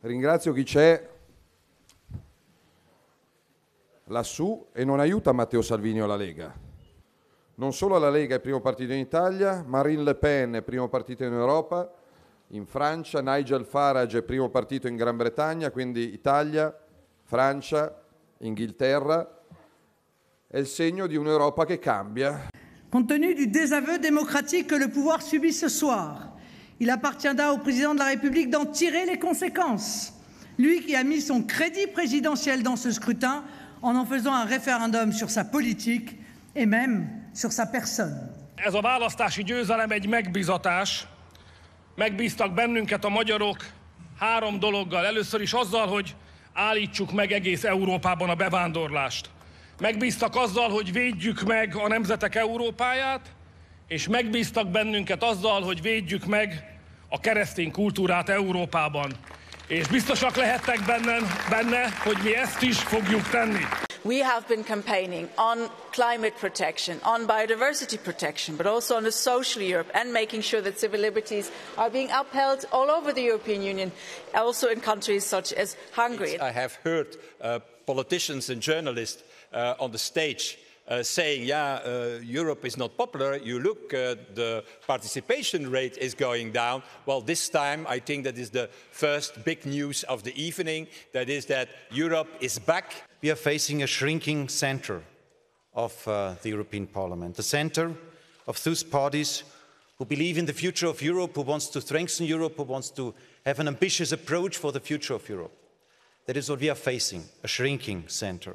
Ringrazio chi c'è lassù e non aiuta Matteo Salvini o la Lega. Non solo la Lega è primo partito in Italia, Marine Le Pen è primo partito in Europa, in Francia Nigel Farage è primo partito in Gran Bretagna, quindi Italia, Francia, Inghilterra, è il segno di un'Europa che cambia. Compte tenu du désaveu démocratique che le pouvoir subit ce soir, Il appartiendra au président de la République d'en tirer les conséquences. Lui qui a mis son crédit présidentiel dans ce scrutin en en faisant un référendum sur sa politique et même sur sa personne. Ez a választási győzelem egy megbízatás. Megbíztak bennünket a magyarok három dologgal. Először is azzal, hogy állítsuk meg egész Európában a bevándorlást. Megbíztak azzal, hogy védjük meg a nemzetek Európáját, és megbíztak bennünket azzal, hogy védjük meg a keresztény kultúrát Európában. És biztosak lehettek benne, benne, hogy mi ezt is fogjuk tenni. We have been campaigning on climate protection, on biodiversity protection, but also on a social Europe and making sure that civil liberties are being upheld all over the European Union, also in countries such as Hungary. I have heard uh, politicians and journalists uh, on the stage Uh, saying, yeah, uh, Europe is not popular, you look, uh, the participation rate is going down. Well, this time I think that is the first big news of the evening. That is that Europe is back. We are facing a shrinking center of uh, the European Parliament, the center of those parties who believe in the future of Europe, who wants to strengthen Europe, who wants to have an ambitious approach for the future of Europe. That is what we are facing, a shrinking center.